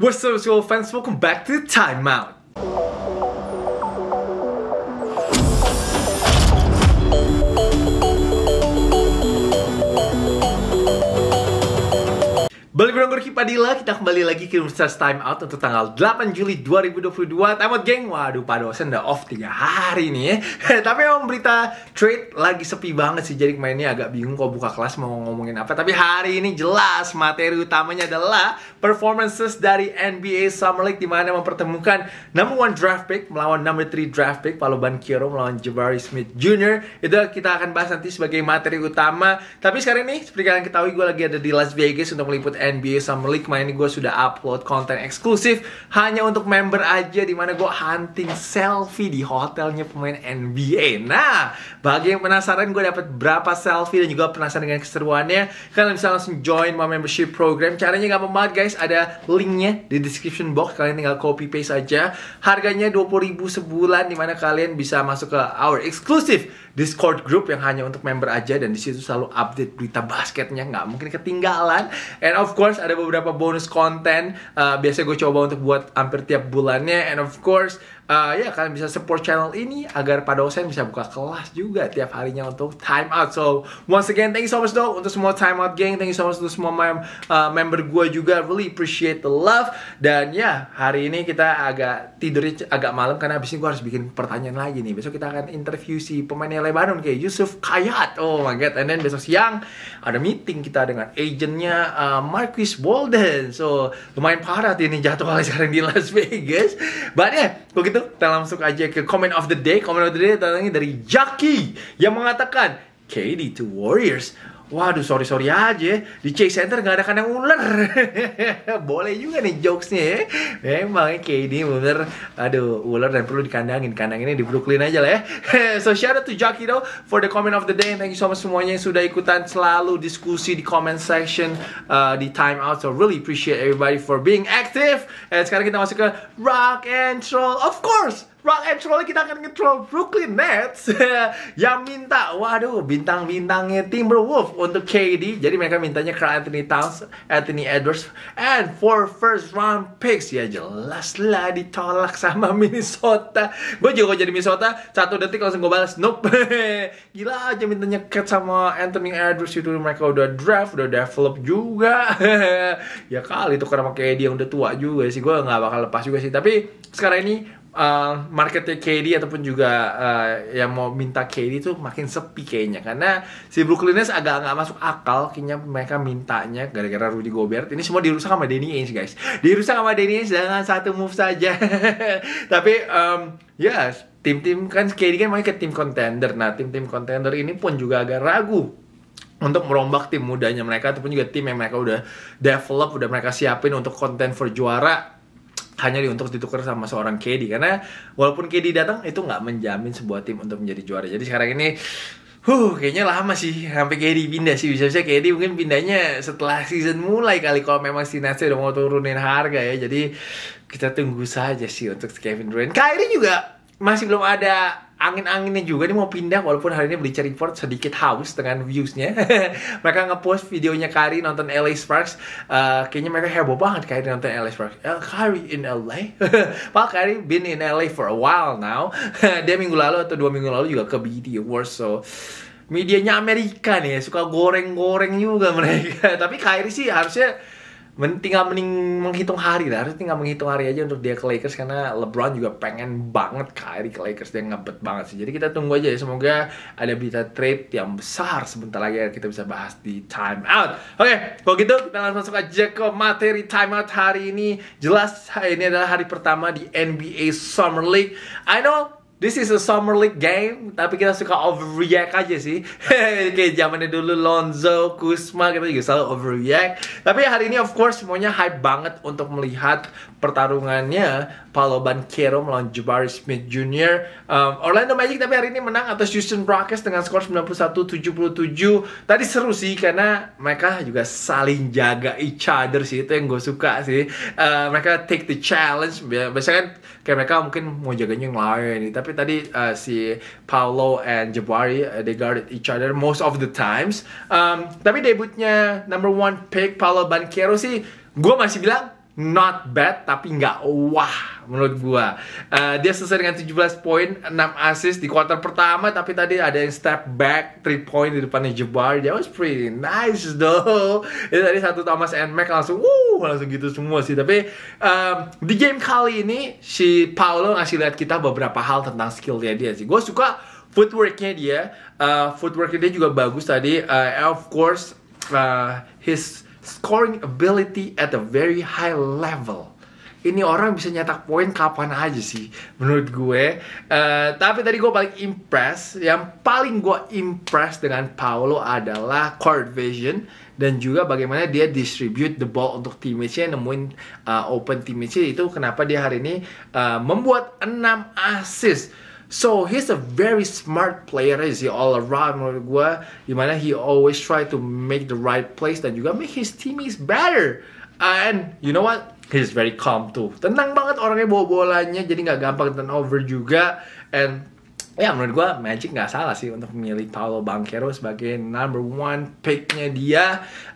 What's up, school fans? Welcome back to the timeout. Balik Berongkor Padilla kita kembali lagi ke Universitas Time Out untuk tanggal 8 Juli 2022 Time Out geng, waduh Pak dosen udah off 3 hari nih ya Tapi emang berita trade lagi sepi banget sih Jadi ini agak bingung kok buka kelas mau ngomongin apa Tapi hari ini jelas materi utamanya adalah Performances dari NBA Summer League Dimana mempertemukan number one draft pick melawan number three draft pick Paolo Kiro melawan Jabari Smith Jr Itu kita akan bahas nanti sebagai materi utama Tapi sekarang ini, seperti kalian ketahui gue lagi ada di Las Vegas untuk meliput NBA NBA Summer League main ini gue sudah upload konten eksklusif hanya untuk member aja dimana gue hunting selfie di hotelnya pemain NBA. Nah, bagi yang penasaran gue dapat berapa selfie dan juga penasaran dengan keseruannya, kalian bisa langsung join my membership program. Caranya gak banget guys, ada linknya di description box. Kalian tinggal copy paste aja. Harganya 20.000 sebulan dimana kalian bisa masuk ke our exclusive Discord group yang hanya untuk member aja dan di situ selalu update berita basketnya nggak mungkin ketinggalan. And of course ada beberapa bonus konten uh, biasanya gue coba untuk buat hampir tiap bulannya. And of course uh, ya kalian bisa support channel ini agar Pak Dosen bisa buka kelas juga tiap harinya untuk time out. So once again, thank you so much dong untuk semua time out gang thank you so much untuk semua mem uh, member gue juga really appreciate the love dan ya yeah, hari ini kita agak tidurnya agak malam karena abis ini gue harus bikin pertanyaan lagi nih. Besok kita akan interview si pemain yang lebaran kayak Yusuf Kayat. Oh my god, and then besok siang ada meeting kita dengan agentnya uh, Marquis Walden. So lumayan parah ini kali sekarang di Las Vegas. But ya, yeah, begitu itu kita langsung aja ke comment of the day. Comment of the day datangnya dari Jackie yang mengatakan KD to Warriors Waduh, sorry sorry aja, di Chase center nggak ada kandang ular. Boleh juga nih jokesnya ya. Memang kayak ini bener, aduh ular dan perlu dikandangin. Kandang ini di Brooklyn aja lah ya. so shout out to Jackie though for the comment of the day. Thank you so much semuanya yang sudah ikutan selalu diskusi di comment section uh, di time out. So really appreciate everybody for being active. sekarang kita masuk ke rock and roll, of course. Rock and Roll kita akan nge-troll Brooklyn Nets yang minta waduh bintang-bintangnya Timberwolves untuk KD jadi mereka mintanya ke Anthony Towns, Anthony Edwards and for first round picks ya jelas lah ditolak sama Minnesota gue juga jadi Minnesota satu detik langsung gue balas nope gila aja mintanya ke sama Anthony Edwards itu mereka udah draft udah develop juga ya kali itu karena sama KD yang udah tua juga sih gue nggak bakal lepas juga sih tapi sekarang ini uh, eh, marketnya KD ataupun juga uh, yang mau minta KD itu makin sepi kayaknya karena si Brooklyn Nets agak nggak masuk akal kayaknya mereka mintanya gara-gara Rudy Gobert ini semua dirusak sama Danny Ainge guys dirusak sama Danny Ainge dengan satu move saja tapi um, ya yes, tim-tim kan KD kan mau ke tim contender nah tim-tim contender ini pun juga agak ragu untuk merombak tim mudanya mereka ataupun juga tim yang mereka udah develop udah mereka siapin untuk konten for juara hanya untuk ditukar sama seorang KD karena walaupun KD datang itu nggak menjamin sebuah tim untuk menjadi juara. Jadi sekarang ini Huh, kayaknya lama sih sampai KD pindah sih. Bisa-bisa KD mungkin pindahnya setelah season mulai kali kalau memang si Nets udah mau turunin harga ya. Jadi kita tunggu saja sih untuk Kevin Durant. Kyrie juga masih belum ada angin-anginnya juga nih mau pindah walaupun hari ini beli cherry Report sedikit haus dengan viewsnya mereka ngepost videonya Kari nonton LA Sparks uh, kayaknya mereka heboh banget Kari nonton LA Sparks El eh, Kari in LA Pak Kari been in LA for a while now dia minggu lalu atau dua minggu lalu juga ke BET Awards so medianya Amerika nih suka goreng-goreng juga mereka tapi Kari sih harusnya men tinggal mening menghitung hari lah harus tinggal menghitung hari aja untuk dia ke Lakers karena LeBron juga pengen banget Kyrie ke Lakers dia ngebet banget sih jadi kita tunggu aja ya semoga ada berita trade yang besar sebentar lagi kita bisa bahas di time out oke okay, kalau gitu kita langsung masuk aja ke materi time out hari ini jelas ini adalah hari pertama di NBA Summer League I know This is a summer league game, tapi kita suka overreact aja sih. Kayak zamannya dulu Lonzo, Kusma, kita juga selalu overreact. Tapi hari ini of course semuanya hype banget untuk melihat pertarungannya Paolo Banchero melawan Jabari Smith Jr. Um, Orlando Magic tapi hari ini menang atas Houston Rockets dengan skor 91-77. Tadi seru sih karena mereka juga saling jaga each other sih. Itu yang gue suka sih. Uh, mereka take the challenge. Biasanya kan kayak mereka mungkin mau jaganya yang lain, tapi tapi tadi uh, si Paolo and Jabari uh, they guarded each other most of the times um, tapi debutnya number one pick Paolo Banquero sih gue masih bilang not bad tapi nggak wah menurut gua. Uh, dia selesai dengan 17 poin, 6 assist di kuarter pertama tapi tadi ada yang step back 3 point di depannya Jabar. Dia was pretty nice though. Jadi tadi satu Thomas and Mac langsung wuh langsung gitu semua sih. Tapi um, di game kali ini si Paolo ngasih lihat kita beberapa hal tentang skill dia sih. Gua suka footworknya dia, uh, footworknya dia juga bagus tadi. Uh, of course uh, his scoring ability at a very high level. Ini orang bisa nyetak poin kapan aja sih menurut gue. Uh, tapi tadi gue paling impress, yang paling gue impress dengan Paolo adalah court vision dan juga bagaimana dia distribute the ball untuk teammates-nya nemuin uh, open teammates-nya itu kenapa dia hari ini uh, membuat 6 assist So he's a very smart player sih all around menurut gue Dimana he always try to make the right place dan juga make his teammates better And you know what? He's very calm too Tenang banget orangnya bawa bolanya jadi nggak gampang turnover juga And ya menurut gue Magic nggak salah sih untuk memilih Paolo Banquero sebagai number one picknya dia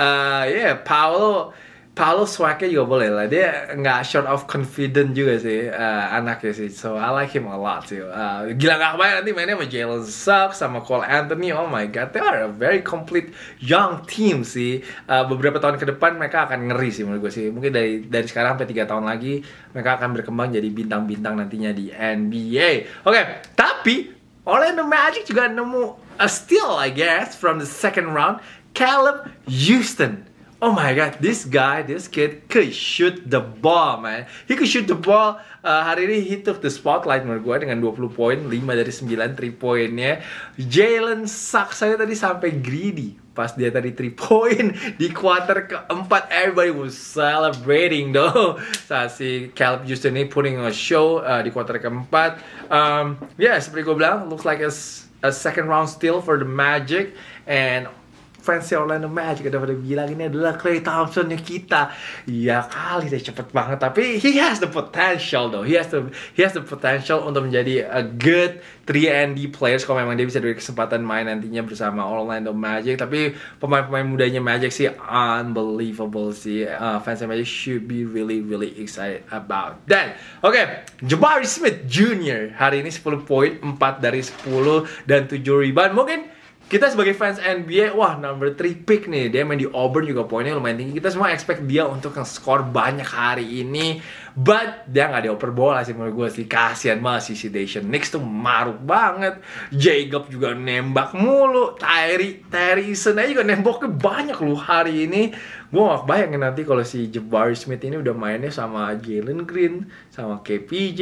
uh, Ya yeah, Paolo Paolo swagnya juga boleh lah dia nggak short of confident juga sih uh, anaknya sih so I like him a lot sih eh, uh, gila nggak main nanti mainnya sama Jalen Suggs sama Cole Anthony oh my god they are a very complete young team sih uh, beberapa tahun ke depan mereka akan ngeri sih menurut gue sih mungkin dari dari sekarang sampai tiga tahun lagi mereka akan berkembang jadi bintang-bintang nantinya di NBA oke okay, tapi Orlando Magic juga nemu a steal I guess from the second round Caleb Houston oh my god, this guy, this kid could shoot the ball, man. He could shoot the ball. Uh, hari ini he took the spotlight menurut gue dengan 20 poin, 5 dari 9 3 poinnya. Jalen Sachs saya tadi sampai greedy pas dia tadi 3 poin di quarter keempat everybody was celebrating though saat si Caleb Houston ini putting a show uh, di quarter keempat um, ya yeah, seperti gue bilang looks like a, a second round steal for the Magic and fans Orlando Magic udah pada bilang ini adalah Clay Thompsonnya kita. ya kali deh cepet banget tapi he has the potential though. He has the he has the potential untuk menjadi a good 3 and D players kalau memang dia bisa diberi kesempatan main nantinya bersama Orlando Magic. Tapi pemain-pemain mudanya Magic sih unbelievable sih. Uh, fans Magic should be really really excited about that. Oke, okay, Jabari Smith Jr. hari ini 10 poin, 4 dari 10 dan 7 rebound. Mungkin kita sebagai fans NBA, wah number 3 pick nih. Dia main di Auburn juga poinnya lumayan tinggi. Kita semua expect dia untuk nge-score banyak hari ini. But dia nggak dioper bola sih menurut gue sih. Kasian banget sih si Dacian Nix tuh maruk banget. Jacob juga nembak mulu. Terry, Terry aja juga nembaknya banyak loh hari ini. Gue gak bayangin nanti kalau si Jabari Smith ini udah mainnya sama Jalen Green, sama KPJ,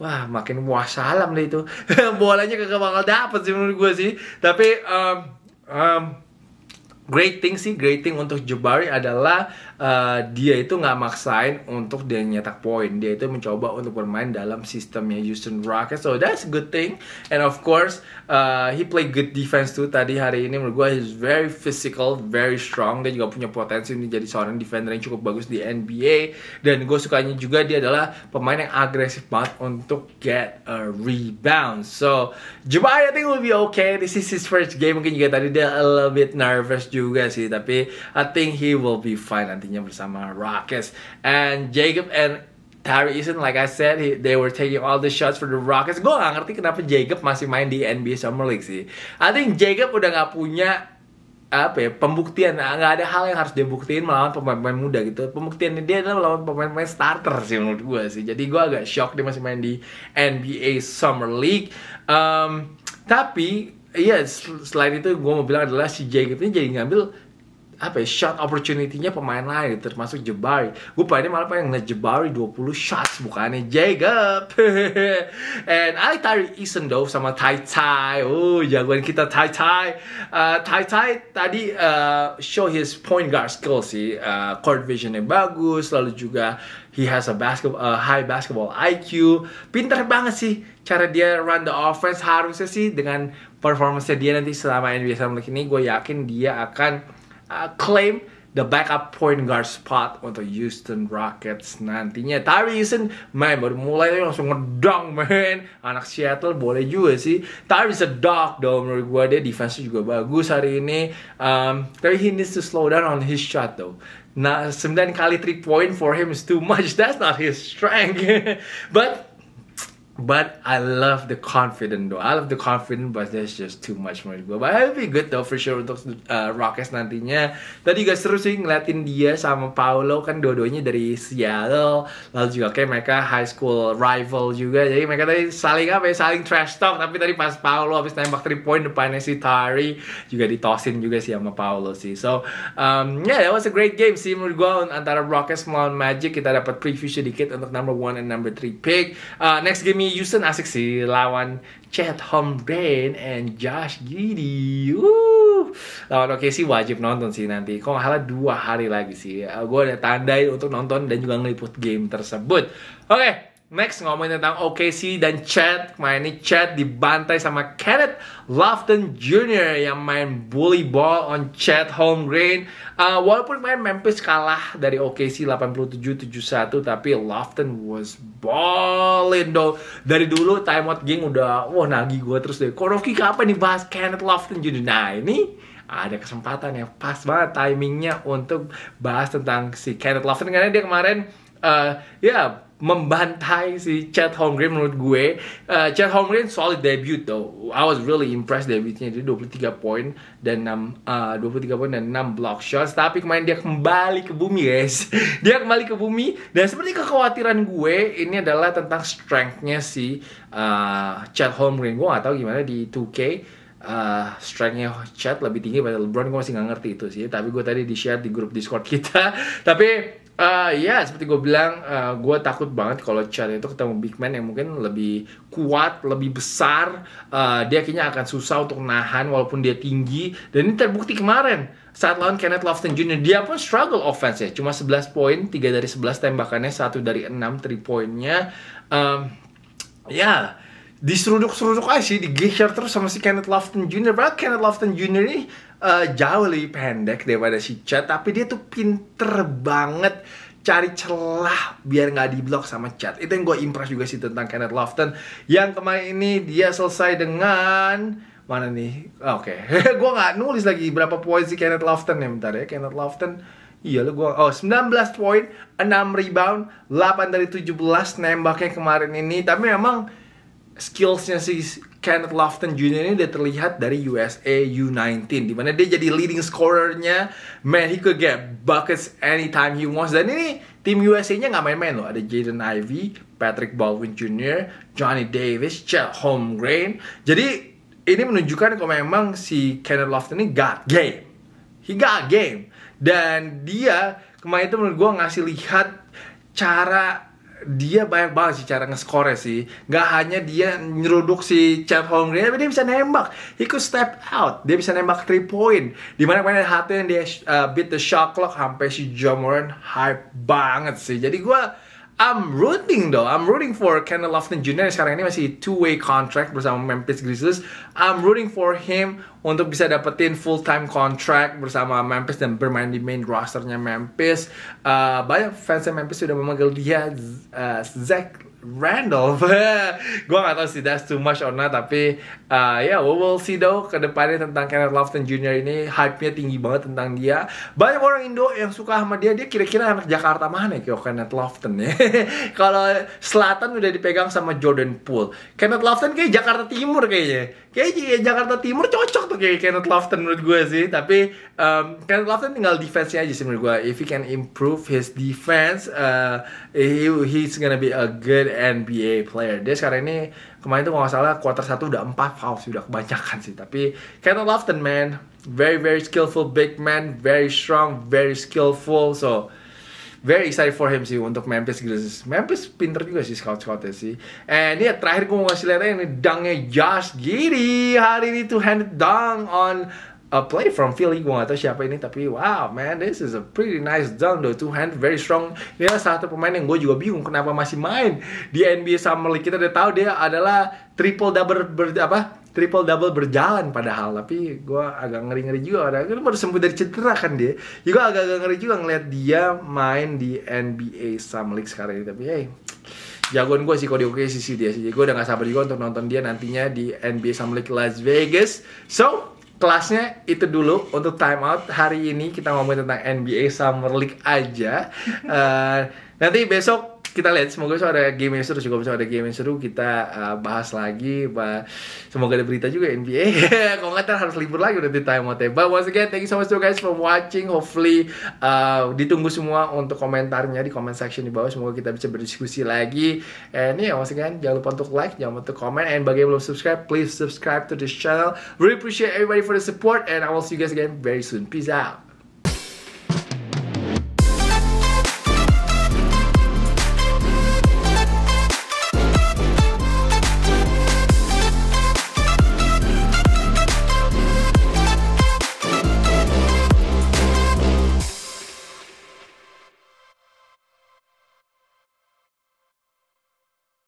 wah makin salam deh itu bolanya kagak bakal dapet sih menurut gue sih tapi um, um, great thing sih great thing untuk Jabari adalah Eh, dia itu nggak maksain untuk dia nyetak poin dia itu mencoba untuk bermain dalam sistemnya Houston Rockets so that's a good thing and of course uh, he play good defense too tadi hari ini menurut gue he's very physical very strong dia juga punya potensi menjadi seorang defender yang cukup bagus di NBA dan gue sukanya juga dia adalah pemain yang agresif banget untuk get a rebound so Jebaya I think will be okay this is his first game mungkin juga tadi dia a little bit nervous juga sih tapi I think he will be fine nanti pastinya bersama Rockets and Jacob and Terry Eason, like I said, he, they were taking all the shots for the Rockets. Gue gak ngerti kenapa Jacob masih main di NBA Summer League sih. I think Jacob udah gak punya apa ya pembuktian Gak ada hal yang harus dia buktiin melawan pemain-pemain muda gitu pembuktian dia adalah melawan pemain-pemain starter sih menurut gue sih jadi gue agak shock dia masih main di NBA Summer League um, tapi iya yeah, selain itu gue mau bilang adalah si Jacob ini jadi ngambil apa ya shot opportunity-nya pemain lain termasuk Jabari. Gue pada malah pengen nge-Jabari 20 shots bukannya Jacob. And I Tari Isendorf sama Tai Tai. Oh, jagoan kita Tai Tai. Uh, tai Tai tadi uh, show his point guard skill sih. Uh, court vision yang bagus, lalu juga he has a basketball uh, high basketball IQ. Pinter banget sih cara dia run the offense harusnya sih dengan performance dia nanti selama NBA Summer League ini gue yakin dia akan uh, claim the backup point guard spot untuk Houston Rockets nantinya. Tapi Houston, man, baru mulai langsung ngedong, man. Anak Seattle boleh juga sih. Tapi bisa dog dong menurut gue. Dia defense juga bagus hari ini. Um, tapi he needs to slow down on his shot though. Nah, 9 kali 3 point for him is too much. That's not his strength. But But I love the confident though. I love the confident, but that's just too much menurut gue. But I'll be good though for sure untuk uh, Rockets nantinya. Tadi guys seru sih ngeliatin dia sama Paolo kan dua-duanya dari Seattle. Lalu juga kayak mereka high school rival juga. Jadi mereka tadi saling apa ya, saling trash talk. Tapi tadi pas Paolo habis nembak 3 point depannya si Tari juga ditosin juga sih sama Paolo sih. So um, yeah, that was a great game sih menurut gue antara Rockets melawan Magic. Kita dapat preview sedikit untuk number one and number three pick. Uh, next game Houston asik sih lawan Chad Holmgren and Josh Giddy. Uh, Lawan oke sih wajib nonton sih nanti. Kok nggak salah dua hari lagi sih. Eh, Gue ada tandai untuk nonton dan juga ngeliput game tersebut. Oke, okay, Next ngomongin tentang OKC dan Chad ini Chad dibantai sama Kenneth Lofton Jr. Yang main bully ball on Chad home green uh, Walaupun main Memphis kalah dari OKC 87-71 Tapi Lofton was ballin dong Dari dulu time out geng udah Wah nagi gue terus deh Korofki kapan nih bahas Kenneth Lofton Jr. Nah ini ada kesempatan ya pas banget timingnya untuk bahas tentang si Kenneth Lofton karena dia kemarin uh, ya membantai si Chad Holmgren menurut gue. Uh, Chad Holmgren solid debut though. I was really impressed debutnya dia 23 poin dan 6 uh, 23 poin dan 6 block shots. Tapi kemarin dia kembali ke bumi, guys. dia kembali ke bumi dan seperti kekhawatiran gue ini adalah tentang strengthnya si uh, Chad Holmgren. Gue atau gimana di 2K uh, eh, strength-nya Chad lebih tinggi pada LeBron gue masih nggak ngerti itu sih tapi gue tadi di share di grup Discord kita tapi Uh, ya seperti gue bilang, uh, eh, gue takut banget kalau Chan itu ketemu big man yang mungkin lebih kuat, lebih besar. Uh, dia akhirnya akan susah untuk nahan walaupun dia tinggi. Dan ini terbukti kemarin saat lawan Kenneth Lofton Jr. Dia pun struggle offense ya, cuma 11 poin, 3 dari 11 tembakannya, satu dari 6 3 poinnya. Um, ya, yeah diseruduk-seruduk aja sih, digeser terus sama si Kenneth Lofton Jr. Padahal Kenneth Lofton Jr. ini uh, jauh lebih pendek daripada si Chad, tapi dia tuh pinter banget cari celah biar nggak diblok sama Chad. Itu yang gue impress juga sih tentang Kenneth Lofton. Yang kemarin ini dia selesai dengan mana nih? Ah, oke, okay. gue nggak nulis lagi berapa poin si Kenneth Lofton ya bentar ya. Kenneth Lofton Iya lo gua oh 19 poin, 6 rebound, 8 dari 17 nembaknya kemarin ini. Tapi memang skillsnya si Kenneth Lofton Jr. ini dia terlihat dari USA U19 di mana dia jadi leading scorernya man he could get buckets anytime he wants dan ini tim USA-nya nggak main-main loh ada Jaden Ivey, Patrick Baldwin Jr., Johnny Davis, Chet Holmgren jadi ini menunjukkan kalau memang si Kenneth Lofton ini got game he got game dan dia kemarin itu menurut gue ngasih lihat cara dia banyak banget sih cara ngescore sih. Gak hanya dia nyeruduk si Chad Holmgren, tapi dia bisa nembak. He could step out. Dia bisa nembak 3 point. Dimana kemarin hati yang dia uh, beat the shot clock sampai si Jamoran hype banget sih. Jadi gue I'm rooting though. I'm rooting for Kendall Lofton Jr. sekarang ini masih two way contract bersama Memphis Grizzlies. I'm rooting for him untuk bisa dapetin full time contract bersama Memphis dan bermain di main rosternya Memphis. Uh, banyak fans Memphis sudah memanggil dia uh, Zach Randolph, gue gak tau sih that's too much or not, tapi uh, ya yeah, we will see though kedepannya tentang Kenneth Lofton Jr. ini hype-nya tinggi banget tentang dia. Banyak orang Indo yang suka sama dia, dia kira-kira anak Jakarta mana ya Kenneth Lofton ya. Kalau Selatan udah dipegang sama Jordan Poole, Kenneth Lofton kayak Jakarta Timur kayaknya. Kayaknya Jakarta Timur cocok tuh kayak Kenneth Lofton menurut gue sih, tapi um, Kenneth Lofton tinggal defense-nya aja sih menurut gue. If he can improve his defense, uh, he, he's gonna be a good NBA player. Dia sekarang ini kemarin tuh kalau nggak salah quarter satu udah empat fouls udah kebanyakan sih. Tapi Kevin Lofton man, very very skillful big man, very strong, very skillful. So very excited for him sih untuk Memphis Grizzlies. Memphis pinter juga sih scout ya sih. And ya terakhir gue mau ngasih lihat ini dangnya Josh Giddy hari ini tuh handed dunk on a play from Philly gue gak tau siapa ini tapi wow man this is a pretty nice dunk though two hand very strong dia satu pemain yang gue juga bingung kenapa masih main di NBA Summer League kita udah tahu dia adalah triple double ber, apa triple double berjalan padahal tapi gue agak ngeri ngeri juga ada kan baru sembuh dari cedera kan dia juga agak agak ngeri juga ngeliat dia main di NBA Summer League sekarang ini tapi hey jagoan gue sih kalau di OKC sih dia sih gue udah gak sabar juga untuk nonton dia nantinya di NBA Summer League Las Vegas so kelasnya itu dulu untuk time out hari ini kita ngomongin tentang NBA Summer League aja uh, nanti besok kita lihat semoga besok ada game yang seru juga besok ada game yang seru kita uh, bahas lagi bah semoga ada berita juga NBA kalau nggak harus libur lagi udah di time out ya. but once again thank you so much to guys for watching hopefully uh, ditunggu semua untuk komentarnya di comment section di bawah semoga kita bisa berdiskusi lagi and yeah once again jangan lupa untuk like jangan lupa untuk comment and bagi yang belum subscribe please subscribe to this channel really appreciate everybody for the support and I will see you guys again very soon peace out